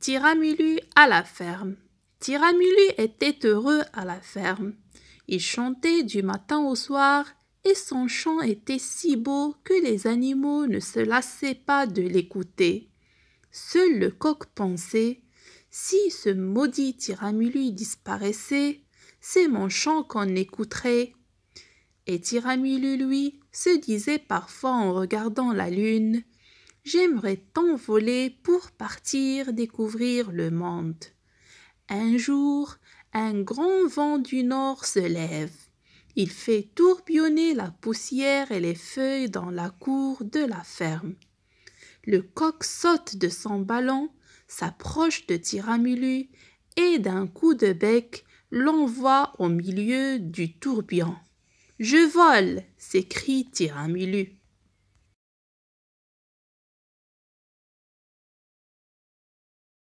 Tiramulu à la ferme. Tiramulu était heureux à la ferme. Il chantait du matin au soir et son chant était si beau que les animaux ne se lassaient pas de l'écouter. Seul le coq pensait Si ce maudit Tiramulu disparaissait, c'est mon chant qu'on écouterait. Et Tiramulu, lui, se disait parfois en regardant la lune J'aimerais t'envoler pour partir découvrir le monde. Un jour, un grand vent du nord se lève. Il fait tourbillonner la poussière et les feuilles dans la cour de la ferme. Le coq saute de son ballon, s'approche de Tiramulu et d'un coup de bec l'envoie au milieu du tourbillon. Je vole s'écrie Tiramulu.